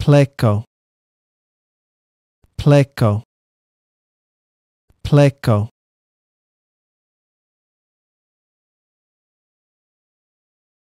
pleco pleco pleco